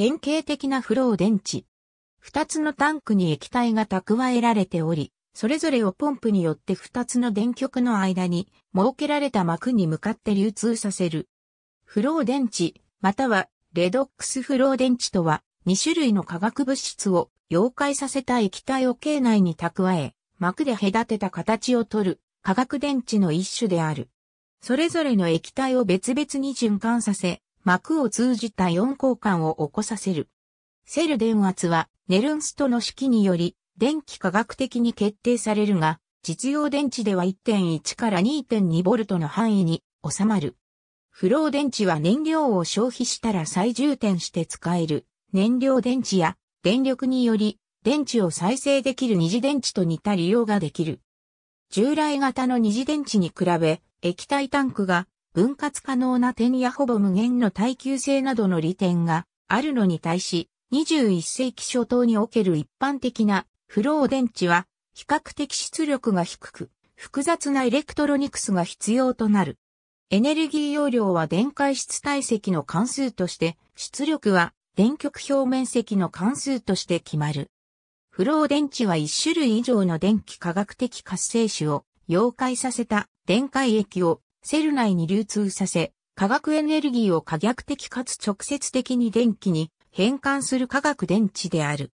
典型的なフロー電池。二つのタンクに液体が蓄えられており、それぞれをポンプによって二つの電極の間に設けられた膜に向かって流通させる。フロー電池、またはレドックスフロー電池とは、2種類の化学物質を溶解させた液体を境内に蓄え、膜で隔てた形をとる化学電池の一種である。それぞれの液体を別々に循環させ、膜を通じた四交換を起こさせる。セル電圧はネルンストの式により電気科学的に決定されるが、実用電池では1.1から2.2ボルトの範囲に収まる。フロー電池は燃料を消費したら再充填して使える燃料電池や電力により電池を再生できる二次電池と似た利用ができる。従来型の二次電池に比べ液体タンクが分割可能な点やほぼ無限の耐久性などの利点があるのに対し、21世紀初頭における一般的なフロー電池は比較的出力が低く、複雑なエレクトロニクスが必要となる。エネルギー容量は電解質体積の関数として、出力は電極表面積の関数として決まる。フロー電池は1種類以上の電気化学的活性子を溶解させた電解液をセル内に流通させ、化学エネルギーを可逆的かつ直接的に電気に変換する化学電池である。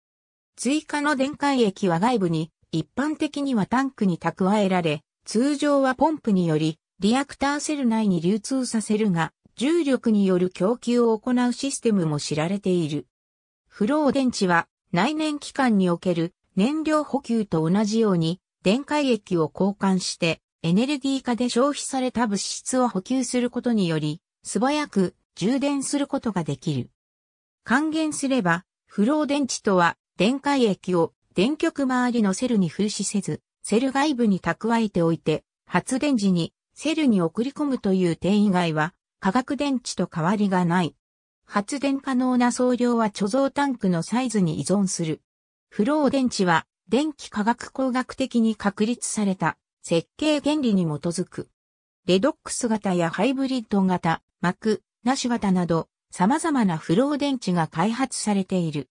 追加の電解液は外部に一般的にはタンクに蓄えられ、通常はポンプによりリアクターセル内に流通させるが、重力による供給を行うシステムも知られている。フロー電池は内燃機関における燃料補給と同じように電解液を交換してエネルギー化で消費された物質を補給することにより、素早く充電することができる。還元すれば、フロー電池とは、電解液を電極周りのセルに風刺せず、セル外部に蓄えておいて、発電時にセルに送り込むという点以外は、化学電池と変わりがない。発電可能な総量は貯蔵タンクのサイズに依存する。フロー電池は電気化学工学的に確立された設計原理に基づく。レドックス型やハイブリッド型、膜、なし型など、様々なフロー電池が開発されている。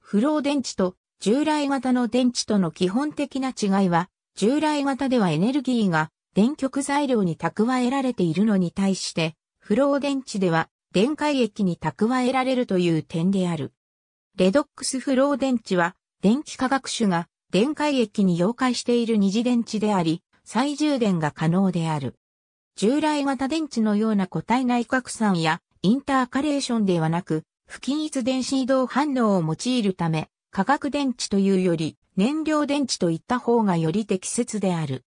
フロー電池と従来型の電池との基本的な違いは、従来型ではエネルギーが電極材料に蓄えられているのに対して、フロー電池では電解液に蓄えられるという点である。レドックスフロー電池は電気化学種が電解液に溶解している二次電池であり、再充電が可能である。従来型電池のような固体内核酸やインターカレーションではなく、不均一電子移動反応を用いるため、化学電池というより燃料電池といった方がより適切である。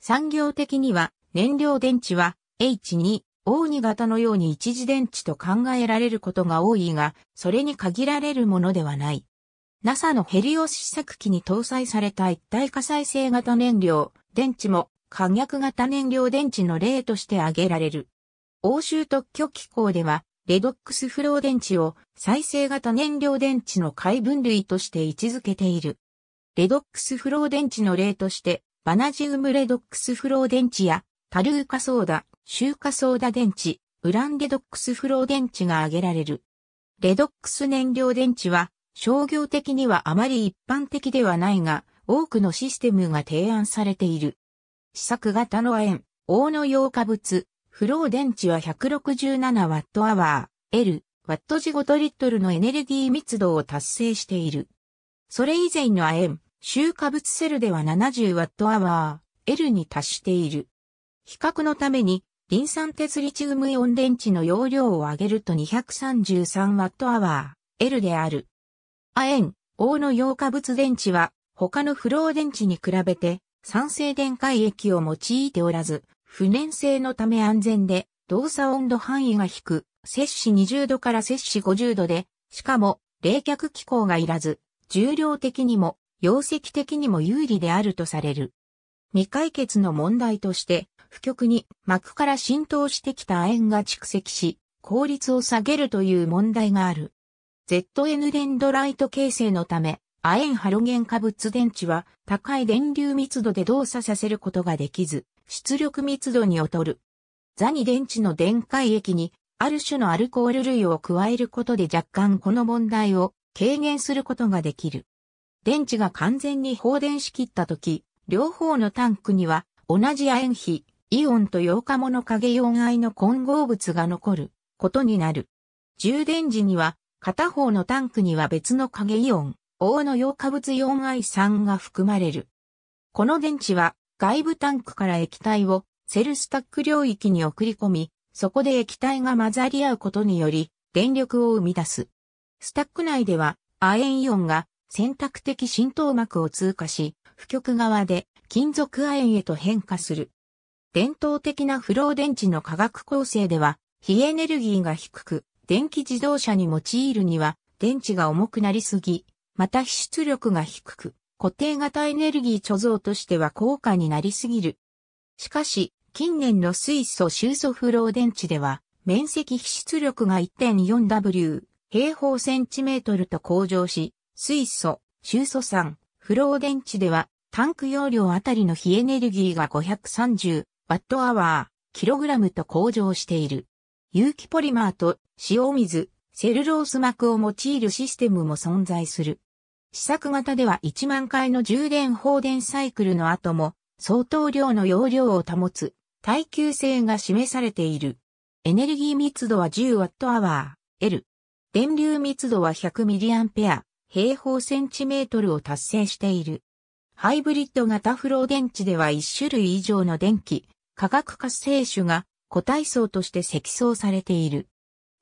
産業的には燃料電池は H2、O2 型のように一次電池と考えられることが多いが、それに限られるものではない。NASA のヘリオス試作機に搭載された一体化再生型燃料、電池も可逆型燃料電池の例として挙げられる。欧州特許機構では、レドックスフロー電池を再生型燃料電池の解分類として位置づけている。レドックスフロー電池の例として、バナジウムレドックスフロー電池や、タルーカソーダ、シューカソーダ電池、ウランレドックスフロー電池が挙げられる。レドックス燃料電池は、商業的にはあまり一般的ではないが、多くのシステムが提案されている。試作型の亜鉛、大の溶化物、フロー電池は 167Wh、L、ワット時5リットルのエネルギー密度を達成している。それ以前の亜鉛、集化物セルでは 70Wh、L に達している。比較のために、リン酸鉄リチウムイオン電池の容量を上げると 233Wh、L である。亜鉛、王の溶化物電池は、他の不老電池に比べて、酸性電解液を用いておらず、不燃性のため安全で、動作温度範囲が低く、摂氏20度から摂氏50度で、しかも、冷却機構がいらず、重量的にも、容積的にも有利であるとされる。未解決の問題として、不極に膜から浸透してきた亜鉛が蓄積し、効率を下げるという問題がある。ZN 電ドライト形成のため、亜鉛ハロゲン化物電池は高い電流密度で動作させることができず、出力密度に劣る。ザニ電池の電解液にある種のアルコール類を加えることで若干この問題を軽減することができる。電池が完全に放電しきったとき、両方のタンクには同じ亜鉛比、イオンとヨウ化モ影用オ愛の混合物が残ることになる。充電時には片方のタンクには別の影イオン、大の溶化物4 I3 が含まれる。この電池は外部タンクから液体をセルスタック領域に送り込み、そこで液体が混ざり合うことにより電力を生み出す。スタック内では亜鉛イオンが選択的浸透膜を通過し、負極側で金属亜鉛へと変化する。伝統的な不老電池の化学構成では、非エネルギーが低く、電気自動車に用いるには、電池が重くなりすぎ、また出力が低く、固定型エネルギー貯蔵としては高価になりすぎる。しかし、近年の水素収素フロー電池では、面積非出力が 1.4W 平方センチメートルと向上し、水素、収素酸、フロー電池では、タンク容量あたりの非エネルギーが 530Wh、キログラムと向上している。有機ポリマーと塩水、セルロース膜を用いるシステムも存在する。試作型では1万回の充電放電サイクルの後も相当量の容量を保つ耐久性が示されている。エネルギー密度は 10Wh、L。電流密度は 100mA、平方センチメートルを達成している。ハイブリッド型フロー電池では1種類以上の電気、化学活性種が個体層として積層されている。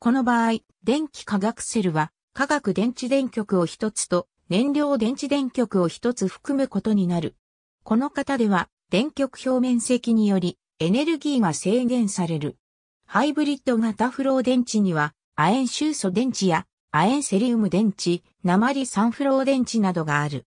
この場合、電気化学セルは、化学電池電極を一つと、燃料電池電極を一つ含むことになる。この型では、電極表面積により、エネルギーが制限される。ハイブリッド型フロー電池には、亜鉛臭素電池や、亜鉛セリウム電池、鉛酸フロー電池などがある。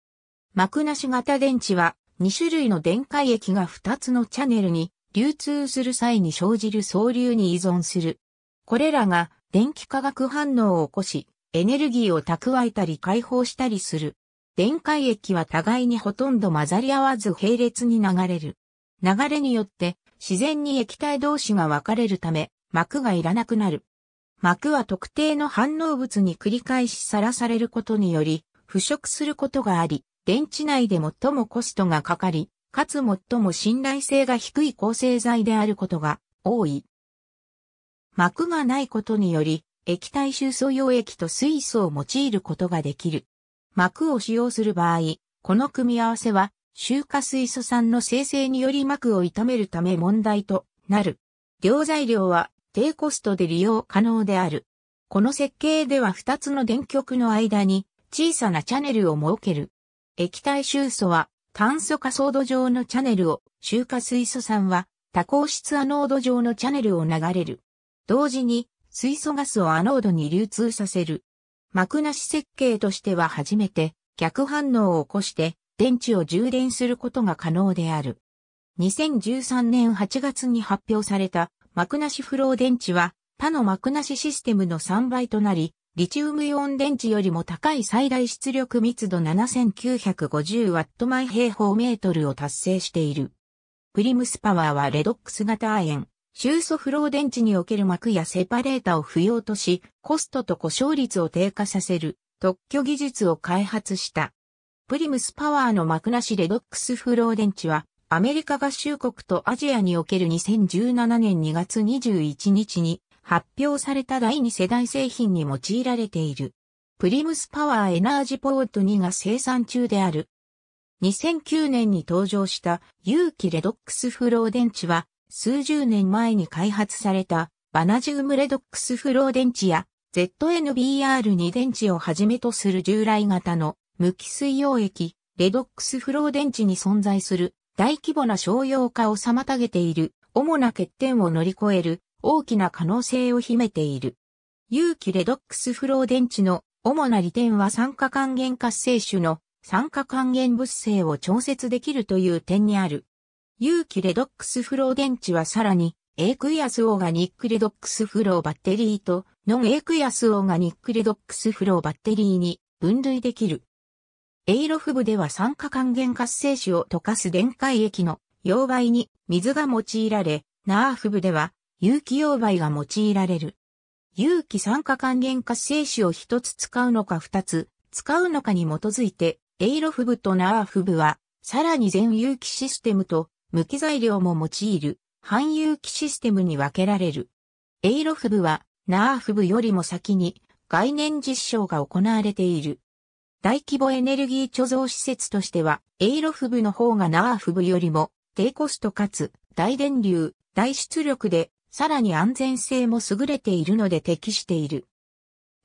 膜なし型電池は、2種類の電解液が2つのチャネルに流通する際に生じる総流に依存する。これらが電気化学反応を起こし、エネルギーを蓄えたり解放したりする。電解液は互いにほとんど混ざり合わず並列に流れる。流れによって自然に液体同士が分かれるため膜がいらなくなる。膜は特定の反応物に繰り返しさらされることにより腐食することがあり、電池内で最もコストがかかり、かつ最も信頼性が低い抗生剤であることが多い。膜がないことにより、液体収素溶液と水素を用いることができる。膜を使用する場合、この組み合わせは、臭化水素酸の生成により膜を傷めるため問題となる。両材料は低コストで利用可能である。この設計では2つの電極の間に小さなチャネルを設ける。液体臭素は炭素化ソード上のチャネルを、臭化水素酸は多孔質アノード上のチャネルを流れる。同時に水素ガスをアノードに流通させる。幕なし設計としては初めて逆反応を起こして電池を充電することが可能である。2013年8月に発表された幕なしフロー電池は他の幕なしシステムの3倍となり、リチウムイオン電池よりも高い最大出力密度 7950W 毎平方メートルを達成している。プリムスパワーはレドックス型エン。収素フロー電池における膜やセパレータを不要とし、コストと故障率を低下させる特許技術を開発した。プリムスパワーの膜なしレドックスフロー電池は、アメリカ合衆国とアジアにおける2017年2月21日に発表された第2世代製品に用いられている。プリムスパワーエナージポート2が生産中である。2009年に登場した有機レドックスフロー電池は数十年前に開発されたバナジウムレドックスフロー電池や ZNBR2 電池をはじめとする従来型の無機水溶液、レドックスフロー電池に存在する大規模な商用化を妨げている主な欠点を乗り越える大きな可能性を秘めている。有機レドックスフロー電池の主な利点は酸化還元活性種の酸化還元物性を調節できるという点にある。有機レドックスフロー電池はさらに、エークイアスオーガニックレドックスフローバッテリーと、ノンエークイアスオーガニックレドックスフローバッテリーに分類できる。エイロフ部では酸化還元活性子を溶かす電解液の溶媒に水が用いられ、ナーフ部では有機溶媒が用いられる。有機酸化還元活性子を一つ使うのか二つ使うのかに基づいて、エイロフ部とナーフ部は、さらに全有機システムと無機材料も用いる汎有機システムに分けられる。エイロフ部はナーフ部よりも先に概念実証が行われている。大規模エネルギー貯蔵施設としては、エイロフ部の方がナーフ部よりも低コストかつ大電流、大出力でさらに安全性も優れているので適している。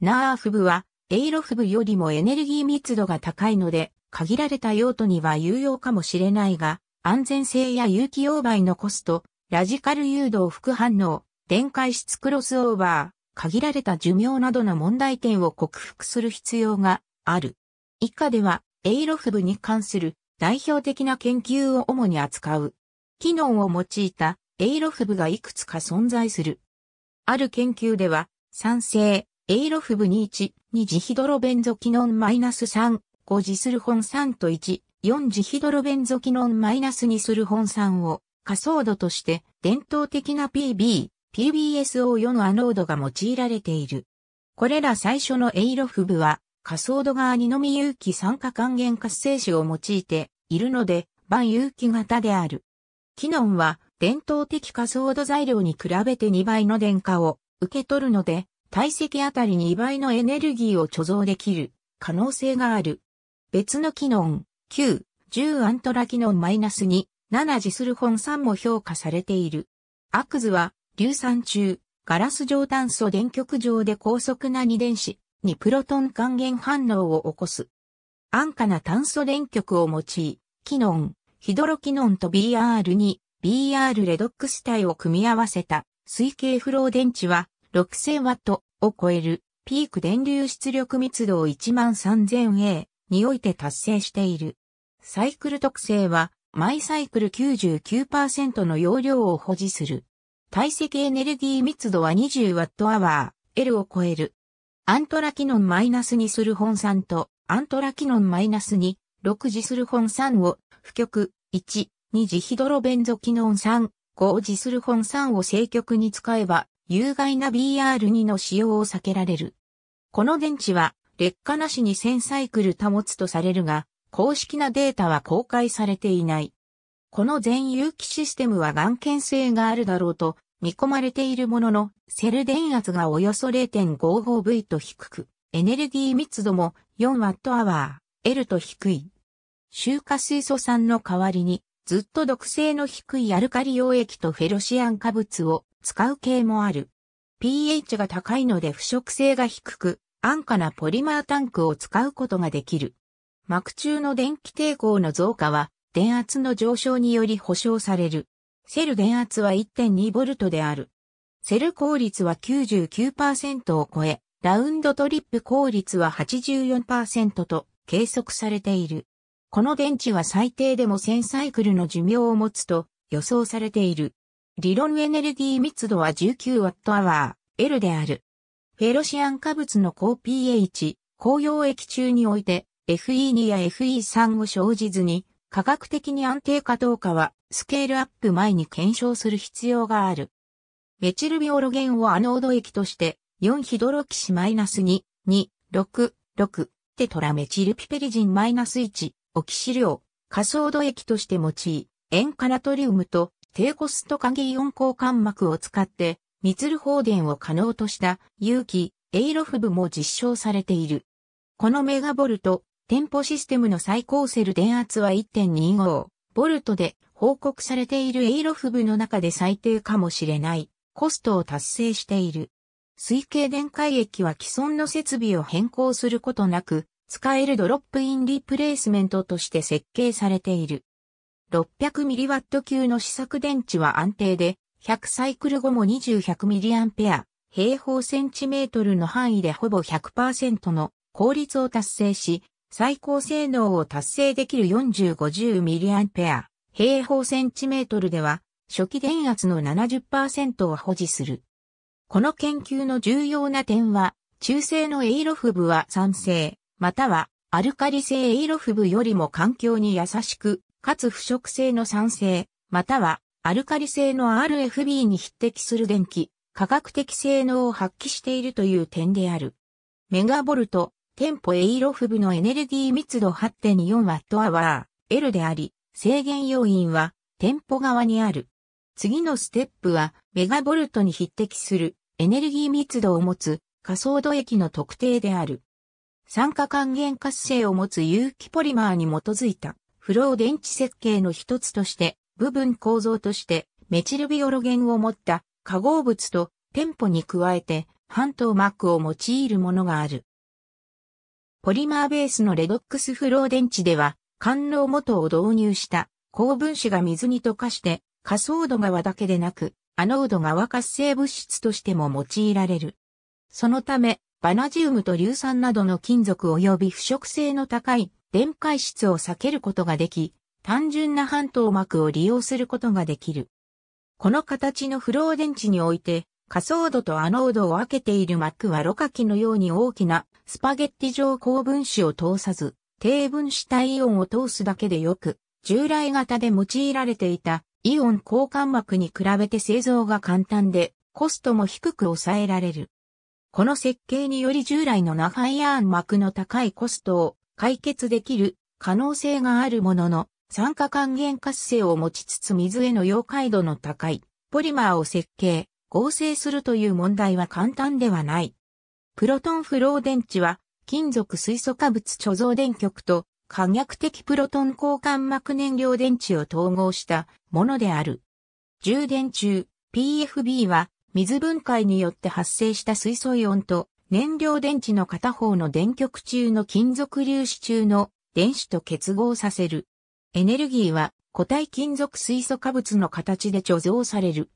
ナーフ部はエイロフ部よりもエネルギー密度が高いので、限られた用途には有用かもしれないが、安全性や有機溶媒のコスト、ラジカル誘導副反応、電解質クロスオーバー、限られた寿命などの問題点を克服する必要がある。以下では、エイロフ部に関する代表的な研究を主に扱う。機能を用いたエイロフ部がいくつか存在する。ある研究では、酸性、エイロフ部21にジヒドロベンゾキノン -3、5ジスルホン3と1、4次ヒドロベンゾキノンマイナスにする本酸を仮想度として伝統的な PB、PBSO4 のアノードが用いられている。これら最初のエイロフ部は仮想度側にのみ有機酸化還元活性子を用いているので、万有機型である。キノンは伝統的仮想度材料に比べて2倍の電荷を受け取るので、体積あたり2倍のエネルギーを貯蔵できる可能性がある。別のキノン、9、10アントラキノンマイナス2、7ジスルホン酸も評価されている。アクズは、硫酸中、ガラス状炭素電極上で高速な二電子、にプロトン還元反応を起こす。安価な炭素電極を用い、キノン、ヒドロキノンと BR2、BR レドックス体を組み合わせた、水系フロー電池は、6000W を超える、ピーク電流出力密度を 13000A において達成している。サイクル特性は、マイサイクル99%の容量を保持する。体積エネルギー密度は 20Wh、L を超える。アントラキノンマイナスにする本酸と、アントラキノンマイナスに、6次する本酸を、負極、1、2次ヒドロベンゾキノン酸、5次する本酸を正極に使えば、有害な BR2 の使用を避けられる。この電池は、劣化なしに1000サイクル保つとされるが、公式なデータは公開されていない。この全有機システムは眼検性があるだろうと見込まれているものの、セル電圧がおよそ 0.55V と低く、エネルギー密度も 4Wh/L と低い。周化水素酸の代わりに、ずっと毒性の低いアルカリ溶液とフェロシアン化物を使う系もある。pH が高いので腐食性が低く、安価なポリマータンクを使うことができる。膜中の電気抵抗の増加は、電圧の上昇により保証される。セル電圧は 1.2V である。セル効率は99%を超え、ラウンドトリップ効率は84%と計測されている。この電池は最低でも1000サイクルの寿命を持つと予想されている。理論エネルギー密度は 19Wh、L である。フェロシアン化物の高 pH、高溶液中において FE2 や FE3 を生じずに、科学的に安定かどうかは、スケールアップ前に検証する必要がある。メチルビオロゲンをアノード液として、4ヒドロキシマイナス2、2、6、6、テトラメチルピペリジンマイナス1、オキシ量、仮想度液として用い、塩化ナトリウムと低コスト化イオン交換膜を使って、ミツル放電を可能とした有機エイロフ部も実証されている。このメガボルト店舗システムの最高セル電圧は 1.25V で報告されているエイロフ部の中で最低かもしれないコストを達成している。推計電解液は既存の設備を変更することなく、使えるドロップインリプレイスメントとして設計されている。600mW 級の試作電池は安定で、100サイクル後も 2100mAh 平方センチメートルの範囲でほぼ100%の効率を達成し、最高性能を達成できる 4050mAh 平方センチメートルでは初期電圧の70%を保持する。この研究の重要な点は、中性のエイロフブは酸性、またはアルカリ性エイロフブよりも環境に優しく、かつ腐食性の酸性、またはアルカリ性の RFB に匹敵する電気、科学的性能を発揮しているという点である。メガボルト、店舗エイロフ部のエネルギー密度 8.4Wh、L であり、制限要因は店舗側にある。次のステップは、メガボルトに匹敵するエネルギー密度を持つ仮想度液の特定である。酸化還元活性を持つ有機ポリマーに基づいたフロー電池設計の一つとして、部分構造としてメチルビオロゲンを持った化合物と店舗に加えて半透膜を用いるものがある。ポリマーベースのレドックスフロー電池では、官能元を導入した高分子が水に溶かして、仮想度側だけでなく、アノード側活性物質としても用いられる。そのため、バナジウムと硫酸などの金属及び腐食性の高い電解質を避けることができ、単純な半透膜を利用することができる。この形のフロー電池において、仮想度とアノードを分けている膜はろ過器のように大きなスパゲッティ状高分子を通さず、低分子体イオンを通すだけでよく、従来型で用いられていたイオン交換膜に比べて製造が簡単で、コストも低く抑えられる。この設計により従来のナファイアーン膜の高いコストを解決できる可能性があるものの、酸化還元活性を持ちつつ水への溶解度の高いポリマーを設計、合成するという問題は簡単ではない。プロトンフロー電池は金属水素化物貯蔵電極と可逆的プロトン交換膜燃料電池を統合したものである。充電中、PFB は水分解によって発生した水素イオンと燃料電池の片方の電極中の金属粒子中の電子と結合させる。エネルギーは固体金属水素化物の形で貯蔵される。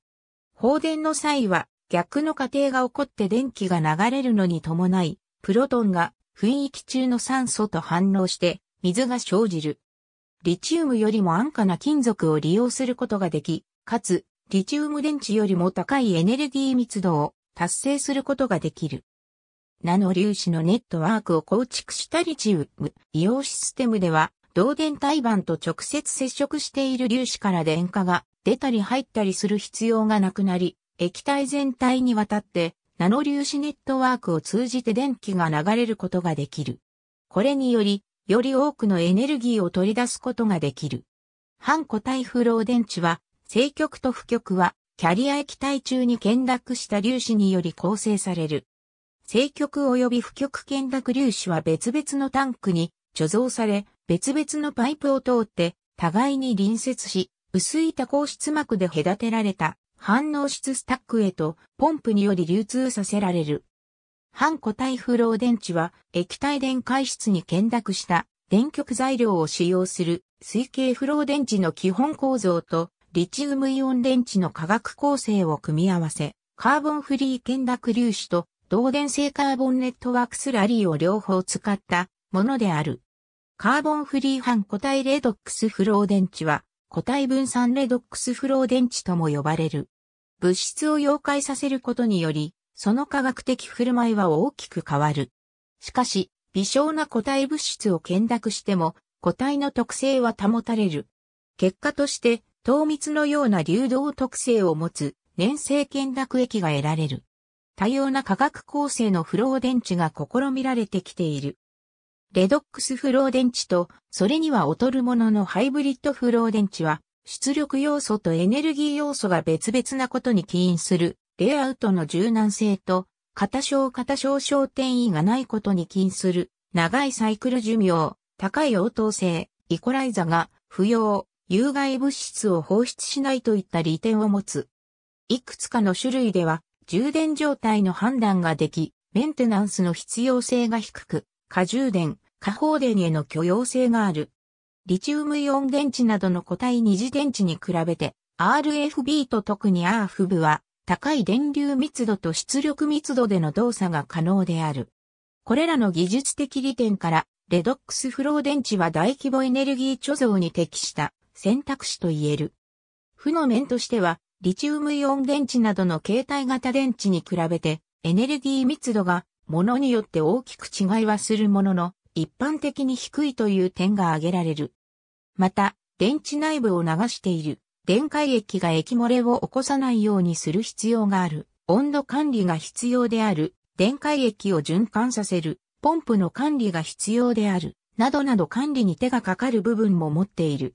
放電の際は逆の過程が起こって電気が流れるのに伴い、プロトンが雰囲気中の酸素と反応して水が生じる。リチウムよりも安価な金属を利用することができ、かつ、リチウム電池よりも高いエネルギー密度を達成することができる。ナノ粒子のネットワークを構築したリチウム、利用システムでは、導電体板と直接接触している粒子から電荷が出たり入ったりする必要がなくなり、液体全体にわたってナノ粒子ネットワークを通じて電気が流れることができる。これにより、より多くのエネルギーを取り出すことができる。半固体フロー電池は、正極と負極は、キャリア液体中に見落した粒子により構成される。正極及び負極見落粒子は別々のタンクに貯蔵され、別々のパイプを通って、互いに隣接し、薄い多孔質膜で隔てられた反応質スタックへとポンプにより流通させられる。半固体フロー電池は液体電解質に見濁した電極材料を使用する水系フロー電池の基本構造とリチウムイオン電池の化学構成を組み合わせ、カーボンフリー見濁粒子と導電性カーボンネットワークスラリーを両方使ったものである。カーボンフリー半固体レドックスフロー電池は固体分散レドックスフロー電池とも呼ばれる。物質を溶解させることにより、その化学的振る舞いは大きく変わる。しかし、微小な固体物質を見濁しても、固体の特性は保たれる。結果として、糖蜜のような流動特性を持つ粘性見濁液が得られる。多様な化学構成のフロー電池が試みられてきている。レドックスフロー電池と、それには劣るもののハイブリッドフロー電池は、出力要素とエネルギー要素が別々なことに起因する、レイアウトの柔軟性と、片小片小小転移がないことに起因する、長いサイクル寿命、高い応答性、イコライザが、不要、有害物質を放出しないといった利点を持つ。いくつかの種類では、充電状態の判断ができ、メンテナンスの必要性が低く、過充電、下放電への許容性がある。リチウムイオン電池などの固体二次電池に比べて RFB と特に RF 部は高い電流密度と出力密度での動作が可能である。これらの技術的利点からレドックスフロー電池は大規模エネルギー貯蔵に適した選択肢と言える。負の面としてはリチウムイオン電池などの携帯型電池に比べてエネルギー密度がものによって大きく違いはするものの、一般的に低いという点が挙げられる。また、電池内部を流している電解液が液漏れを起こさないようにする必要がある。温度管理が必要である。電解液を循環させる。ポンプの管理が必要である。などなど管理に手がかかる部分も持っている。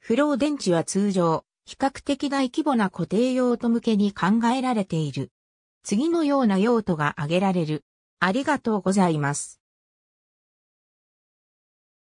フロー電池は通常、比較的大規模な固定用途向けに考えられている。次のような用途が挙げられる。ありがとうございます。